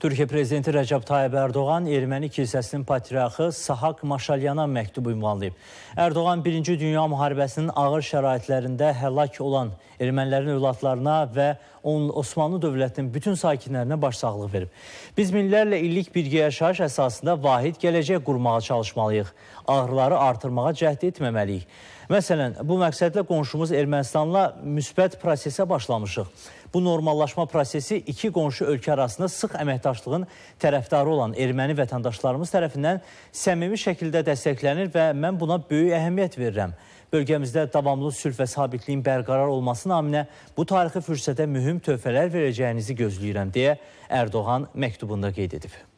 Türkiyə Prezidenti Rəcəb Tayyib Ərdoğan Erməni kilsəsinin patriarxı Sahak Maşalyana məktub ünvanlayıb. Ərdoğan 1-ci Dünya müharibəsinin ağır şəraitlərində həlak olan ermənilərin övladlarına və Osmanlı dövlətinin bütün sakinlərinə başsağlıq verib. Biz minlərlə illik birgə yaşayış əsasında vahid gələcək qurmağa çalışmalıyıq. Ağrıları artırmağa cəhd etməməliyik. Məsələn, bu məqsədlə qonşumuz Ermənistanla müsbət prosesə başlamışıq. Bu normallaşma prosesi iki qonşu ölkə arasında sıx əməkdaşlıq əməkdaşlığın tərəfdarı olan erməni vətəndaşlarımız tərəfindən səmimi şəkildə dəstəklənir və mən buna böyük əhəmiyyət verirəm. Bölgəmizdə davamlı sülh və sabitliyin bərqərar olması naminə bu tarixi fürsətə mühüm töhfələr verəcəyinizi gözləyirəm deyə Ərdoğan məktubunda qeyd edib.